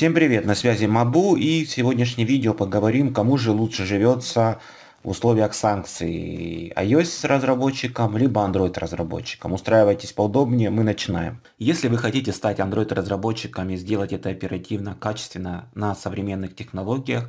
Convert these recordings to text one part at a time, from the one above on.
Всем привет, на связи Мабу и в сегодняшнем видео поговорим, кому же лучше живется в условиях санкций iOS разработчикам, либо Android разработчикам. Устраивайтесь поудобнее, мы начинаем. Если вы хотите стать Android разработчиком и сделать это оперативно, качественно на современных технологиях,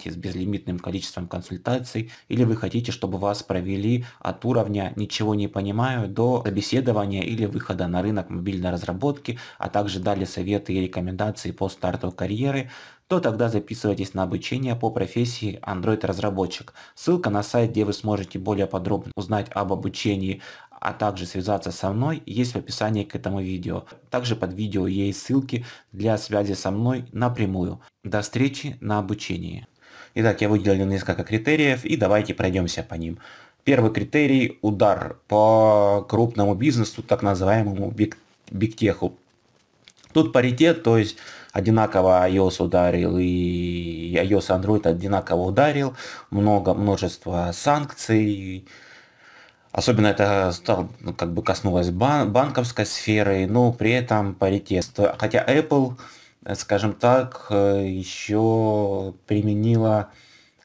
формате с безлимитным количеством консультаций, или вы хотите, чтобы вас провели от уровня «ничего не понимаю» до собеседования или выхода на рынок мобильной разработки, а также дали советы и рекомендации по старту карьеры, то тогда записывайтесь на обучение по профессии Android-разработчик. Ссылка на сайт, где вы сможете более подробно узнать об обучении, а также связаться со мной, есть в описании к этому видео. Также под видео есть ссылки для связи со мной напрямую. До встречи на обучении. Итак, я выделил несколько критериев, и давайте пройдемся по ним. Первый критерий – удар по крупному бизнесу, так называемому биг, бигтеху. Тут паритет, то есть одинаково iOS ударил и iOS Android одинаково ударил, много, множество санкций, Особенно это стал, ну, как бы коснулось бан банковской сферы, но при этом паритет. Хотя Apple Э, скажем так, э, еще применила,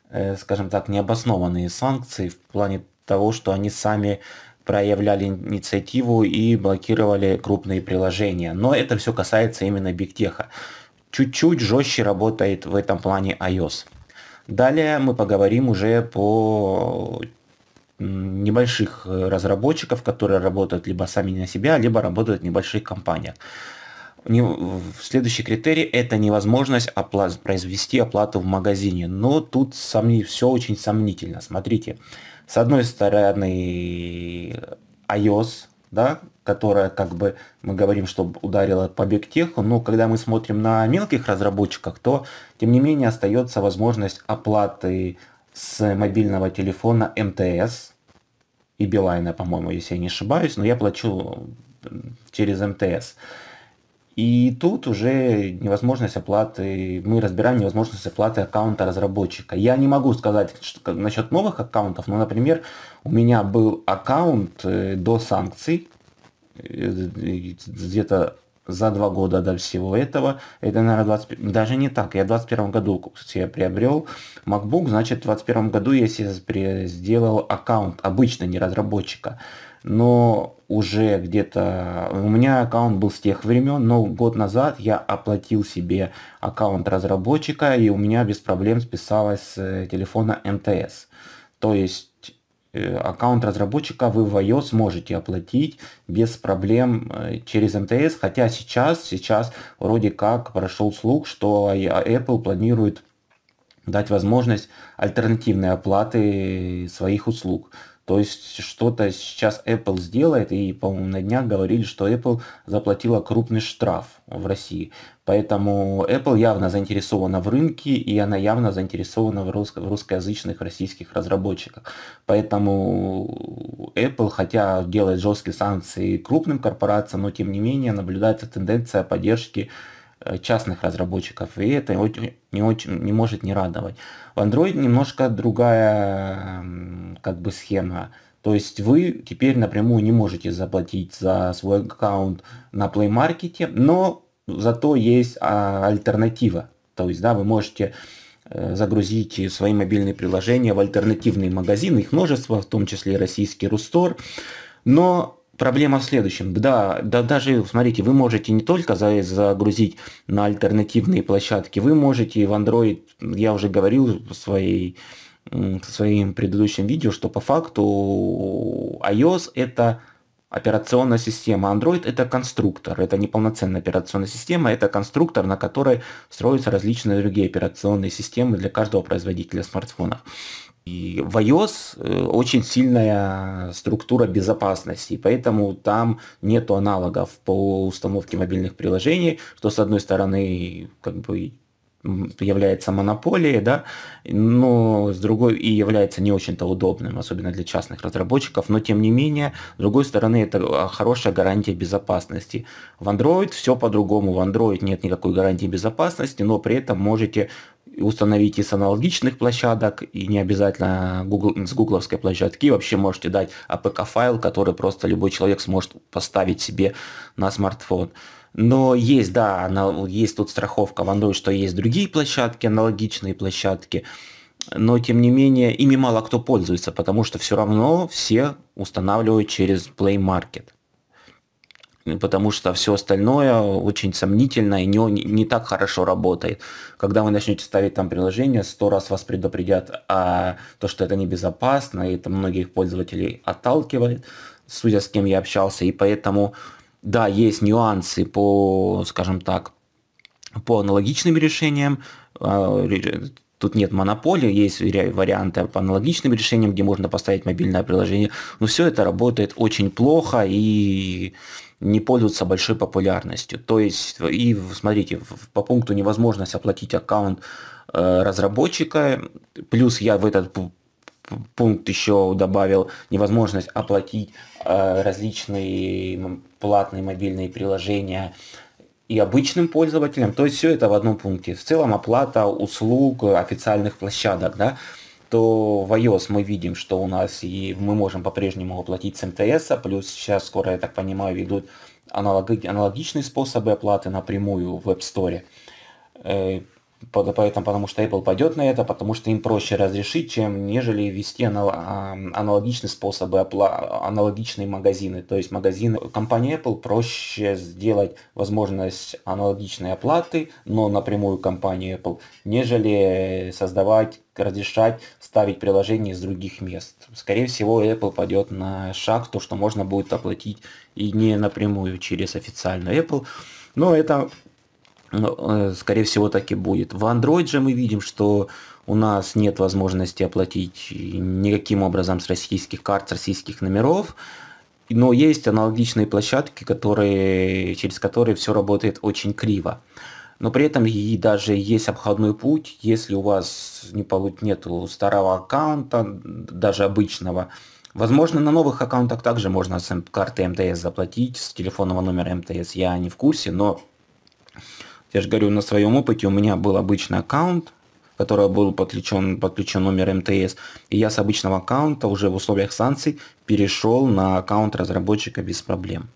э, скажем так, необоснованные санкции в плане того, что они сами проявляли инициативу и блокировали крупные приложения. Но это все касается именно бигтеха. Чуть-чуть жестче работает в этом плане iOS. Далее мы поговорим уже по небольших разработчиков, которые работают либо сами на себя, либо работают в небольших компаниях не, следующий критерий – это невозможность опла произвести оплату в магазине. Но тут сомни, все очень сомнительно. Смотрите, с одной стороны iOS, да, которая, как бы, мы говорим, что ударила по бигтеху, но когда мы смотрим на мелких разработчиках, то, тем не менее, остается возможность оплаты с мобильного телефона МТС и Билайна, по-моему, если я не ошибаюсь, но я плачу через МТС. И тут уже невозможность оплаты, мы разбираем невозможность оплаты аккаунта разработчика. Я не могу сказать что, насчет новых аккаунтов, но, например, у меня был аккаунт э, до санкций, э, где-то за два года до всего этого, это, наверное, 20, даже не так, я в 21 году себе приобрел MacBook, значит, в 21 году я себе сделал аккаунт, обычно не разработчика, но уже где-то... У меня аккаунт был с тех времен, но год назад я оплатил себе аккаунт разработчика, и у меня без проблем списалось с э, телефона МТС. То есть э, аккаунт разработчика вы в iOS можете оплатить без проблем э, через МТС, хотя сейчас, сейчас вроде как прошел слух, что а, Apple планирует дать возможность альтернативной оплаты своих услуг. То есть что-то сейчас Apple сделает, и, по-моему, на днях говорили, что Apple заплатила крупный штраф в России. Поэтому Apple явно заинтересована в рынке, и она явно заинтересована в, русско в русскоязычных российских разработчиках. Поэтому Apple, хотя делает жесткие санкции крупным корпорациям, но тем не менее наблюдается тенденция поддержки Э, частных разработчиков, и это не, очень, не может не радовать. В Android немножко другая как бы схема. То есть вы теперь напрямую не можете заплатить за свой аккаунт на Play Market, но зато есть а, альтернатива. То есть, да, вы можете э, загрузить свои мобильные приложения в альтернативные магазины, их множество, в том числе и российский Рустор. Но Проблема в следующем. Да, да, даже, смотрите, вы можете не только загрузить на альтернативные площадки, вы можете в Android, я уже говорил в своей, в своем предыдущем видео, что по факту iOS это операционная система. Android это конструктор, это не полноценная операционная система, это конструктор, на которой строятся различные другие операционные системы для каждого производителя смартфонов. И в iOS э, очень сильная структура безопасности, поэтому там нет аналогов по установке мобильных приложений, что с одной стороны как бы является монополией, да, но с другой и является не очень-то удобным, особенно для частных разработчиков, но тем не менее, с другой стороны, это хорошая гарантия безопасности. В Android все по-другому, в Android нет никакой гарантии безопасности, но при этом можете установить из аналогичных площадок и не обязательно Google, с гугловской площадки. Вообще можете дать APK-файл, а который просто любой человек сможет поставить себе на смартфон. Но есть, да, есть тут страховка в Android, что есть другие площадки, аналогичные площадки. Но, тем не менее, ими мало кто пользуется, потому что все равно все устанавливают через Play Market потому что все остальное очень сомнительно и не, не так хорошо работает. Когда вы начнете ставить там приложение, сто раз вас предупредят о а, то, что это небезопасно, и это многих пользователей отталкивает, судя с кем я общался, и поэтому, да, есть нюансы по, скажем так, по аналогичным решениям, а, Тут нет монополии, есть варианты по аналогичным решениям, где можно поставить мобильное приложение. Но все это работает очень плохо и не пользуются большой популярностью. То есть, и смотрите, по пункту невозможность оплатить аккаунт э, разработчика, плюс я в этот пункт еще добавил невозможность оплатить э, различные платные мобильные приложения, и обычным пользователям. То есть все это в одном пункте. В целом оплата услуг э, официальных площадок, да, то в iOS мы видим, что у нас и мы можем по-прежнему оплатить с МТС, а плюс сейчас скоро, я так понимаю, ведут аналог, аналогичные способы оплаты напрямую в App Store. Э, поэтому, потому что Apple пойдет на это, потому что им проще разрешить, чем нежели вести а, аналогичные способы, аналогичные магазины. То есть магазины компании Apple проще сделать возможность аналогичной оплаты, но напрямую компании Apple, нежели создавать разрешать ставить приложения из других мест. Скорее всего, Apple пойдет на шаг, то, что можно будет оплатить и не напрямую через официальную Apple. Но это Э, скорее всего, так и будет. В Android же мы видим, что у нас нет возможности оплатить никаким образом с российских карт, с российских номеров, но есть аналогичные площадки, которые, через которые все работает очень криво. Но при этом и даже есть обходной путь, если у вас не получ... нету старого аккаунта, даже обычного, Возможно, на новых аккаунтах также можно с эм-, карты МТС заплатить, с телефонного номера МТС я не в курсе, но я же говорю, на своем опыте у меня был обычный аккаунт, который был подключен, подключен номер МТС, и я с обычного аккаунта уже в условиях санкций перешел на аккаунт разработчика без проблем.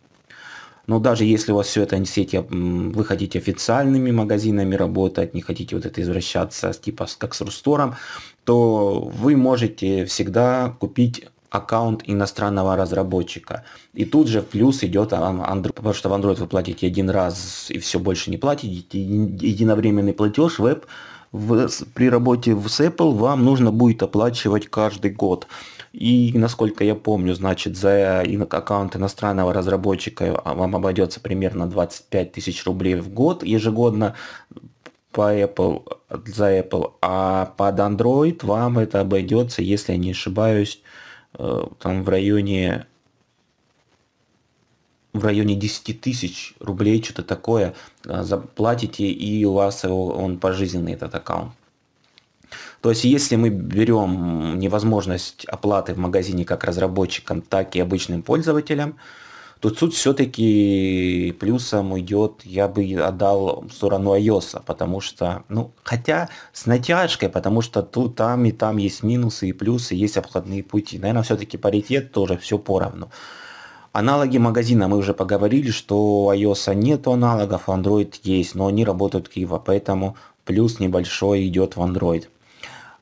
Но даже если у вас все это не сети, вы хотите официальными магазинами работать, не хотите вот это извращаться типа как с Рустором, то вы можете всегда купить аккаунт иностранного разработчика. И тут же в плюс идет Android, потому что в Android вы платите один раз и все больше не платите, единовременный платеж, веб в, при работе с Apple вам нужно будет оплачивать каждый год. И, насколько я помню, значит, за аккаунт иностранного разработчика а, вам обойдется примерно 25 тысяч рублей в год ежегодно по Apple, за Apple, а под Android вам это обойдется, если я не ошибаюсь, Э, там в районе в районе 10 тысяч рублей, что-то такое, э, заплатите, и у вас его, он пожизненный, этот аккаунт. То есть, если мы берем невозможность оплаты в магазине как разработчикам, так и обычным пользователям, то тут все-таки плюсом идет, я бы отдал в сторону iOS, потому что, ну, хотя с натяжкой, потому что тут, там и там есть минусы и плюсы, есть обходные пути. Наверное, все-таки паритет тоже все поровну. Аналоги магазина, мы уже поговорили, что у iOS нет аналогов, Android есть, но они работают криво, поэтому плюс небольшой идет в Android.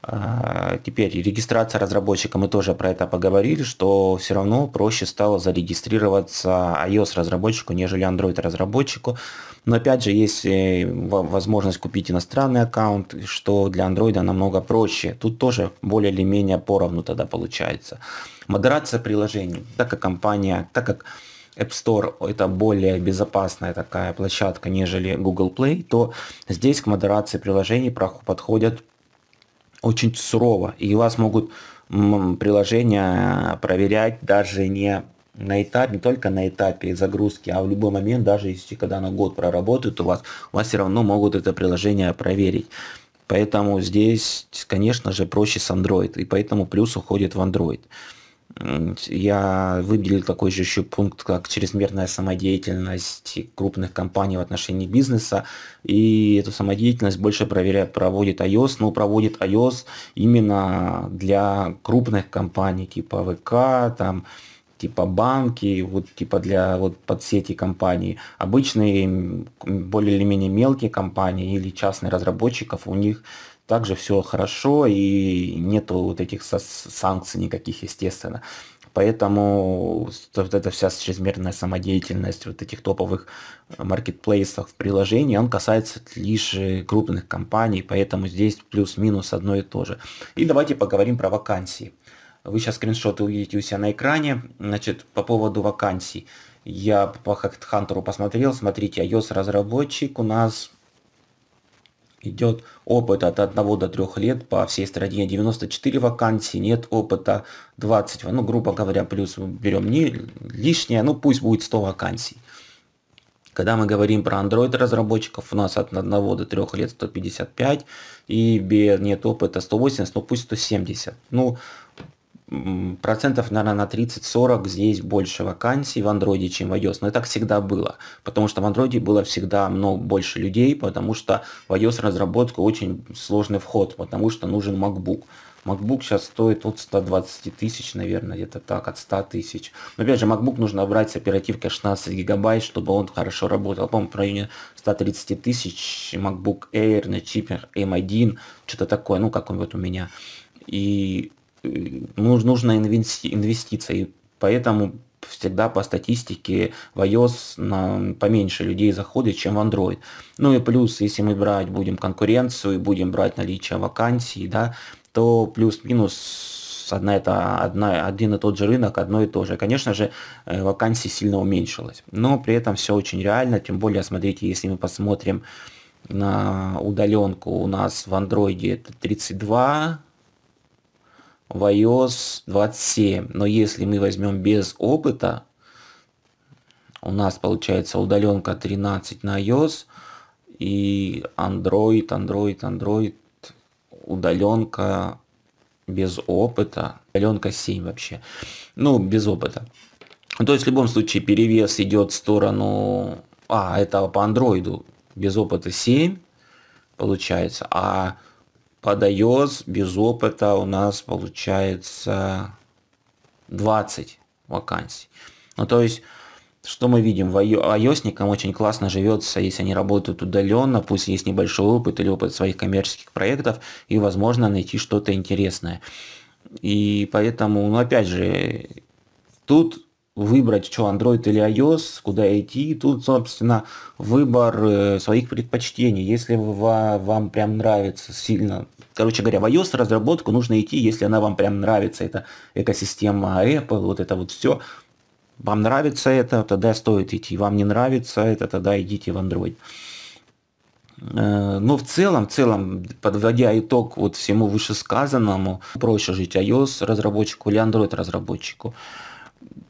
А, теперь регистрация разработчика, мы тоже про это поговорили, что все равно проще стало зарегистрироваться iOS разработчику, нежели Android разработчику. Но опять же, есть э, возможность купить иностранный аккаунт, что для Android намного проще. Тут тоже более или менее поровну тогда получается. Модерация приложений, так как компания, так как App Store это более безопасная такая площадка, нежели Google Play, то здесь к модерации приложений подходят очень сурово, и вас могут приложения проверять даже не на этапе, не только на этапе загрузки, а в любой момент, даже если когда на год проработают у вас, у вас все равно могут это приложение проверить. Поэтому здесь, конечно же, проще с Android, и поэтому плюс уходит в Android. Я выделил такой же еще пункт, как чрезмерная самодеятельность крупных компаний в отношении бизнеса. И эту самодеятельность больше проверяет, проводит iOS, но проводит iOS именно для крупных компаний, типа ВК, там, типа банки, вот типа для вот под сети компаний. Обычные более или менее мелкие компании или частные разработчиков, у них также все хорошо и нету вот этих санкций никаких, естественно. Поэтому вот эта вся чрезмерная самодеятельность вот этих топовых э, маркетплейсов, приложений, он касается лишь э, крупных компаний, поэтому здесь плюс-минус одно и то же. И давайте поговорим про вакансии. Вы сейчас скриншоты увидите у себя на экране. Значит, по поводу вакансий. Я по HeadHunter посмотрел, смотрите, iOS разработчик у нас идет опыт от 1 до 3 лет по всей стране 94 вакансии, нет опыта 20, ну, грубо говоря, плюс берем не лишнее, ну, пусть будет 100 вакансий. Когда мы говорим про Android разработчиков, у нас от 1 до 3 лет 155, и без нет опыта 180, ну пусть 170. Ну, процентов, наверное, на 30-40 здесь больше вакансий в андроиде, чем в iOS. Но это так всегда было, потому что в андроиде было всегда много больше людей, потому что в iOS разработка очень сложный вход, потому что нужен MacBook. MacBook сейчас стоит от 120 тысяч, наверное, где-то так, от 100 тысяч. Но опять же, MacBook нужно брать с оперативкой 16 гигабайт, чтобы он хорошо работал. По-моему, в районе 130 тысяч MacBook Air на чипе M1, что-то такое, ну, как он вот у меня. И Э, нужна инвести, инвестиция. поэтому всегда по статистике в iOS на, поменьше людей заходит, чем в Android. Ну и плюс, если мы брать будем конкуренцию и будем брать наличие вакансий, да, то плюс-минус одна это одна, один и тот же рынок, одно и то же. Конечно же, э, вакансий сильно уменьшилось, но при этом все очень реально, тем более, смотрите, если мы посмотрим на удаленку у нас в андроиде это 32 в iOS 27. Но если мы возьмем без опыта, у нас получается удаленка 13 на iOS и Android, Android, Android, удаленка без опыта, удаленка 7 вообще, ну без опыта. То есть в любом случае перевес идет в сторону, а это по андроиду без опыта 7 получается, а под iOS без опыта у нас получается 20 вакансий. Ну, то есть, что мы видим? ios очень классно живется, если они работают удаленно, пусть есть небольшой опыт или опыт своих коммерческих проектов, и, возможно, найти что-то интересное. И поэтому, ну, опять же, тут выбрать, что Android или iOS, куда идти. Тут, собственно, выбор э, своих предпочтений. Если вам прям нравится сильно Короче говоря, в iOS разработку нужно идти, если она вам прям нравится, это экосистема Apple, вот это вот все. Вам нравится это, тогда стоит идти. Вам не нравится это, тогда идите в Android. Э, но в целом, в целом, подводя итог вот всему вышесказанному, проще жить iOS разработчику или Android разработчику.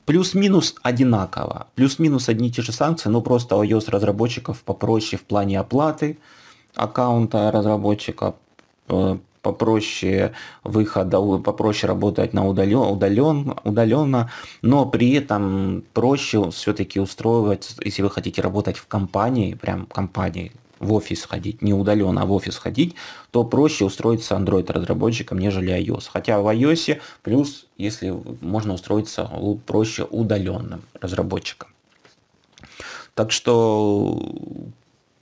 Плюс-минус одинаково. Плюс-минус одни и те же санкции, но просто у iOS разработчиков попроще в плане оплаты аккаунта разработчика, Э, попроще выхода, попроще работать на удален, удален, удаленно, но при этом проще все-таки устроивать, если вы хотите работать в компании, прям в компании, в офис ходить, не удаленно, а в офис ходить, то проще устроиться Android-разработчиком, нежели iOS. Хотя в iOS плюс, если можно устроиться проще удаленным разработчиком. Так что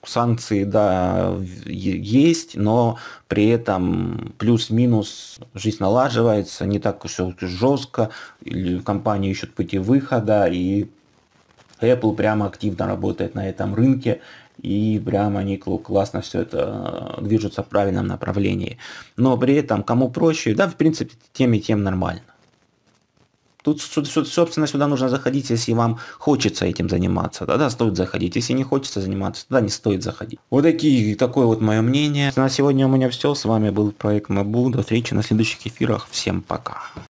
санкции, да, есть, но при этом плюс-минус жизнь налаживается, не так все жестко, компании ищут пути выхода, и Apple прямо активно работает на этом рынке, и прямо они классно все это э, движутся в правильном направлении. Но при этом кому проще, да, в принципе, тем и тем нормально. Тут, собственно, сюда нужно заходить, если вам хочется этим заниматься. Тогда стоит заходить. Если не хочется заниматься, тогда не стоит заходить. Вот такие, такое вот мое мнение. На сегодня у меня все. С вами был проект Мабу. До встречи на следующих эфирах. Всем пока.